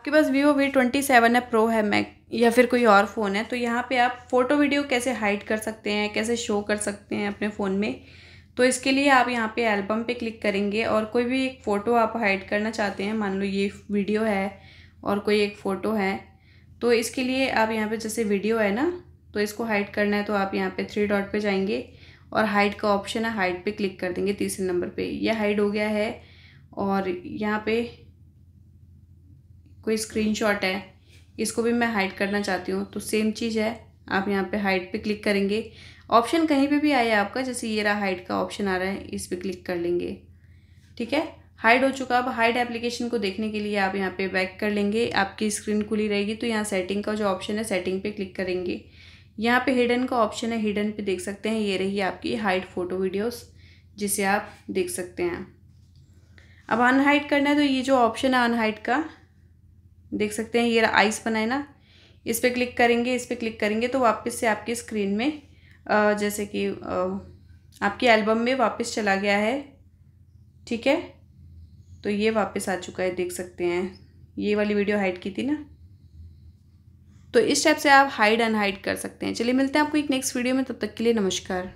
आपके पास Vivo V twenty seven है प्रो है मैक या फिर कोई और फ़ोन है तो यहाँ पे आप फ़ोटो वीडियो कैसे हाइड कर सकते हैं कैसे शो कर सकते हैं अपने फ़ोन में तो इसके लिए आप यहाँ पे एल्बम पे क्लिक करेंगे और कोई भी एक फ़ोटो आप हाइड करना चाहते हैं मान लो ये वीडियो है और कोई एक फ़ोटो है तो इसके लिए आप यहाँ पर जैसे वीडियो है ना तो इसको हाइड करना है तो आप यहाँ पर थ्री डॉट पर जाएंगे और हाइड का ऑप्शन है हाइड पर क्लिक कर देंगे तीसरे नंबर पर यह हाइड हो गया है और यहाँ पे कोई स्क्रीनशॉट है इसको भी मैं हाइड करना चाहती हूँ तो सेम चीज़ है आप यहाँ पे हाइड पे क्लिक करेंगे ऑप्शन कहीं पे भी आया आपका जैसे ये रहा हाइड का ऑप्शन आ रहा है इस पर क्लिक कर लेंगे ठीक है हाइड हो चुका अब हाइड एप्लीकेशन को देखने के लिए आप यहाँ पे बैक कर लेंगे आपकी स्क्रीन खुली रहेगी तो यहाँ सेटिंग का जो ऑप्शन है सेटिंग पे क्लिक करेंगे यहाँ पे हिडन का ऑप्शन है हिडन पे देख सकते हैं ये रही आपकी हाइड फ़ोटो वीडियोस जिसे आप देख सकते हैं अब अनहाइड करना है तो ये जो ऑप्शन है अनहाइड का देख सकते हैं ये आइस बना है ना इस पर क्लिक करेंगे इस पर क्लिक करेंगे तो वापस से आपकी स्क्रीन में जैसे कि आपकी एल्बम में वापस चला गया है ठीक है तो ये वापस आ चुका है देख सकते हैं ये वाली वीडियो हाइड की थी ना तो इस टाइप से आप हाइड अनहाइड कर सकते हैं चलिए मिलते हैं आपको एक नेक्स्ट वीडियो में तब तक के लिए नमस्कार